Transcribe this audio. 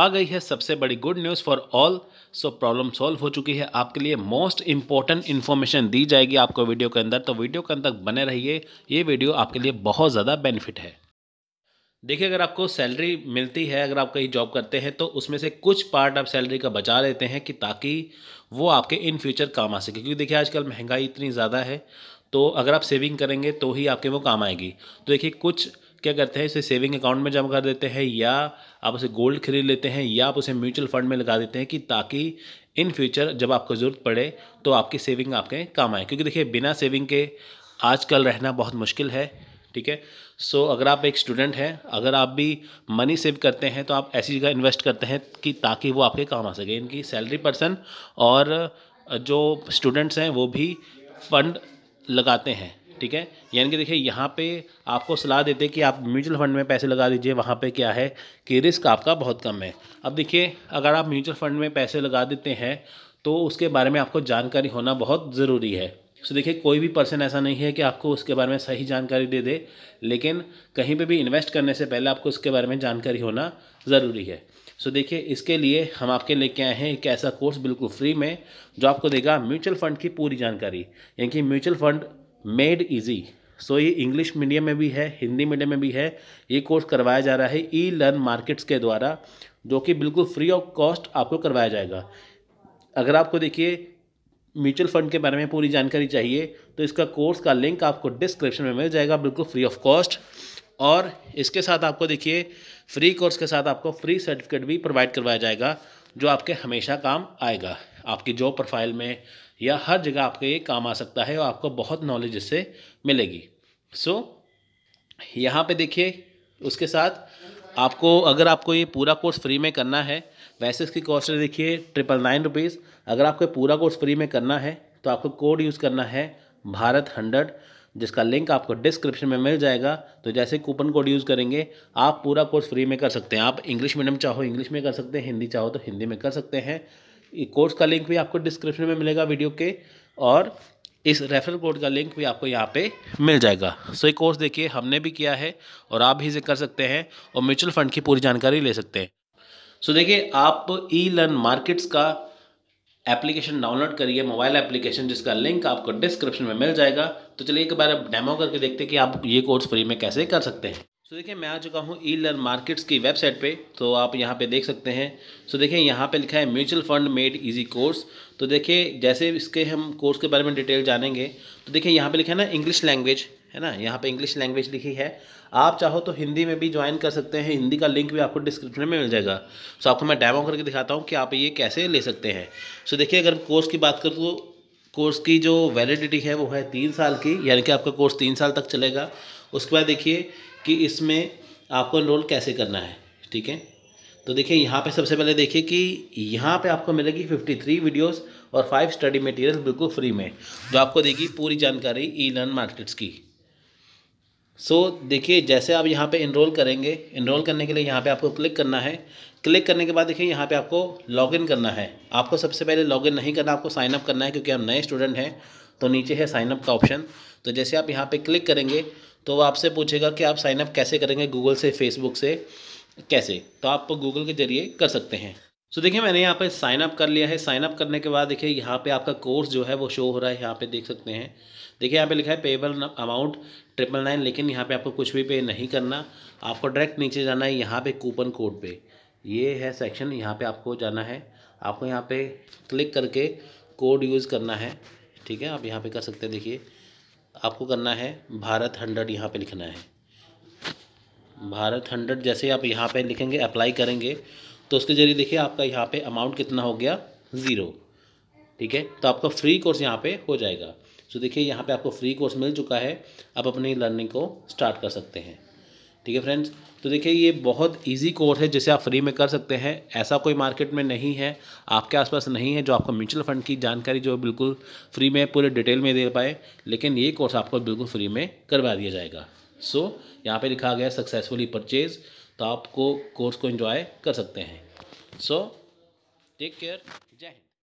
आ गई है सबसे बड़ी good news for all so problem solve हो चुकी है आपके लिए मोस्ट इंपॉर्टेंट इन्फॉर्मेशन दी जाएगी आपको वीडियो के अंदर तो वीडियो के अंदर बने रहिए ये वीडियो आपके लिए बहुत ज़्यादा बेनिफिट है देखिए अगर आपको सैलरी मिलती है अगर आप कहीं जॉब करते हैं तो उसमें से कुछ पार्ट आप सैलरी का बचा लेते हैं कि ताकि वो आपके इन फ्यूचर काम आ सके क्योंकि देखिए आजकल महंगाई इतनी ज़्यादा है तो अगर आप सेविंग करेंगे तो ही आपके वो काम आएगी तो देखिए कुछ क्या करते हैं इसे सेविंग अकाउंट में जमा कर देते हैं या आप उसे गोल्ड खरीद लेते हैं या आप उसे म्यूचुअल फंड में लगा देते हैं कि ताकि इन फ्यूचर जब आपको ज़रूरत पड़े तो आपकी सेविंग आपके काम आए क्योंकि देखिए बिना सेविंग के आजकल रहना बहुत मुश्किल है ठीक है सो अगर आप एक स्टूडेंट हैं अगर आप भी मनी सेव करते हैं तो आप ऐसी जगह इन्वेस्ट करते हैं कि ताकि वो आपके काम आ सके इनकी सैलरी पर्सन और जो स्टूडेंट्स हैं वो भी फंड लगाते हैं ठीक है यानी कि देखिए यहाँ पे आपको सलाह देते कि आप म्यूचुअल फंड में पैसे लगा दीजिए वहाँ पे क्या है कि रिस्क आपका बहुत कम है अब देखिए अगर आप म्यूचुअल फंड में पैसे लगा देते हैं तो उसके बारे में आपको जानकारी होना बहुत ज़रूरी है सो देखिए कोई भी पर्सन ऐसा नहीं है कि आपको उसके बारे में सही जानकारी दे दे लेकिन कहीं पर भी इन्वेस्ट करने से पहले आपको उसके बारे में जानकारी होना ज़रूरी है सो so, देखिए इसके लिए हम आपके लेके आए हैं एक ऐसा कोर्स बिल्कुल फ्री में जो आपको देगा म्यूचुअल फ़ंड की पूरी जानकारी यानी कि mutual fund made easy so ये इंग्लिश मीडियम में भी है हिंदी मीडियम में भी है ये कोर्स करवाया जा रहा है ई लर्न मार्केट्स के द्वारा जो कि बिल्कुल फ्री ऑफ कॉस्ट आपको करवाया जाएगा अगर आपको देखिए म्यूचुअल फंड के बारे में पूरी जानकारी चाहिए तो इसका कोर्स का लिंक आपको डिस्क्रिप्शन में मिल जाएगा बिल्कुल फ्री ऑफ कॉस्ट और इसके साथ आपको देखिए फ्री कोर्स के साथ आपको फ्री सर्टिफिकेट भी प्रोवाइड करवाया जाएगा जो आपके हमेशा काम आएगा आपकी जॉब प्रोफाइल में या हर जगह आपके ये काम आ सकता है और आपको बहुत नॉलेज इससे मिलेगी सो so, यहाँ पे देखिए उसके साथ आपको अगर आपको ये पूरा कोर्स फ्री में करना है वैसे इसकी कॉस्ट देखिए ट्रिपल नाइन रुपीज़ अगर आपको पूरा कोर्स फ्री में करना है तो आपको कोड यूज़ करना है भारत हंड्रेड जिसका लिंक आपको डिस्क्रिप्शन में मिल जाएगा तो जैसे कूपन कोड यूज़ करेंगे आप पूरा कोर्स फ्री में कर सकते हैं आप इंग्लिश मीडियम चाहो इंग्लिश में कर सकते हैं हिंदी चाहो तो हिंदी में कर सकते हैं कोर्स का लिंक भी आपको डिस्क्रिप्शन में मिलेगा वीडियो के और इस रेफरल कोड का लिंक भी आपको यहाँ पे मिल जाएगा सो ये कोर्स देखिए हमने भी किया है और आप भी इसे कर सकते हैं और म्यूचुअल फंड की पूरी जानकारी ले सकते हैं सो देखिए आप ई लर्न मार्केट्स का एप्लीकेशन डाउनलोड करिए मोबाइल एप्लीकेशन जिसका लिंक आपको डिस्क्रिप्शन में मिल जाएगा तो चलिए एक बार डेमो करके देखते हैं कि आप ये कोर्स फ्री में कैसे कर सकते हैं सो so, देखिए मैं आ चुका हूँ ई लर्न मार्केट्स की वेबसाइट पे तो आप यहाँ पे देख सकते हैं सो so, देखिए यहाँ पे लिखा है mutual fund made easy course तो देखिए जैसे इसके हम कोर्स के बारे में डिटेल जानेंगे तो देखिए यहाँ पे लिखा है ना इंग्लिश लैंग्वेज है ना यहाँ पे इंग्लिश लैंग्वेज लिखी है आप चाहो तो हिंदी में भी ज्वाइन कर सकते हैं हिंदी का लिंक भी आपको डिस्क्रिप्शन में मिल जाएगा सो so, आपको मैं डेमो करके दिखाता हूँ कि आप ये कैसे ले सकते हैं सो so, देखिए अगर कोर्स की बात करूँ तो कोर्स की जो वैलिडिटी है वो है तीन साल की यानी कि आपका कोर्स तीन साल तक चलेगा उसके बाद देखिए कि इसमें आपको इनरोल कैसे करना है ठीक है तो देखिए यहाँ पे सबसे पहले देखिए कि यहाँ पे आपको मिलेगी 53 वीडियोस और फाइव स्टडी मटेरियल बिल्कुल फ्री में जो आपको देगी पूरी जानकारी ई लर्न मार्केट्स की सो so, देखिए जैसे आप यहाँ पे इनरोल करेंगे इनरोल करने के लिए यहाँ पे आपको क्लिक करना है क्लिक करने के बाद देखिए यहाँ पे आपको लॉगिन करना है आपको सबसे पहले लॉगिन नहीं करना आपको साइनअप करना है क्योंकि हम नए स्टूडेंट हैं तो नीचे है साइनअप का ऑप्शन तो जैसे आप यहाँ पे क्लिक करेंगे तो आपसे पूछेगा कि आप साइनअप कैसे करेंगे गूगल से फेसबुक से कैसे तो आप गूगल के जरिए कर सकते हैं सो देखिए मैंने यहाँ पे साइन अप कर लिया है साइन अप करने के बाद देखिए यहाँ पे आपका कोर्स जो है वो शो हो रहा है यहाँ पे देख सकते हैं देखिए यहाँ पे लिखा है पेबल अमाउंट ट्रिपल नाइन लेकिन यहाँ पे आपको कुछ भी पे नहीं करना आपको डायरेक्ट नीचे जाना है यहाँ पे कूपन कोड पे ये है सेक्शन यहाँ पे आपको जाना है आपको यहाँ पे क्लिक करके कोड यूज़ करना है ठीक है आप यहाँ पे कर सकते हैं देखिए आपको करना है भारत हंड्रेड यहाँ पे लिखना है भारत हंड्रेड जैसे आप यहाँ पे लिखेंगे अप्लाई करेंगे तो उसके जरिए देखिए आपका यहाँ पे अमाउंट कितना हो गया ज़ीरो ठीक है तो आपका फ्री कोर्स यहाँ पे हो जाएगा सो देखिए यहाँ पे आपको फ्री कोर्स मिल चुका है आप अपनी लर्निंग को स्टार्ट कर सकते हैं ठीक है फ्रेंड्स तो देखिए ये बहुत इजी कोर्स है जिसे आप फ्री में कर सकते हैं ऐसा कोई मार्केट में नहीं है आपके आसपास नहीं है जो आपको म्यूचुअल फंड की जानकारी जो बिल्कुल फ्री में पूरे डिटेल में दे पाए लेकिन ये कोर्स आपको बिल्कुल फ्री में करवा दिया जाएगा सो so, यहाँ पे लिखा गया सक्सेसफुली परचेज़ तो आप को कोर्स को इन्जॉय कर सकते हैं सो टेक केयर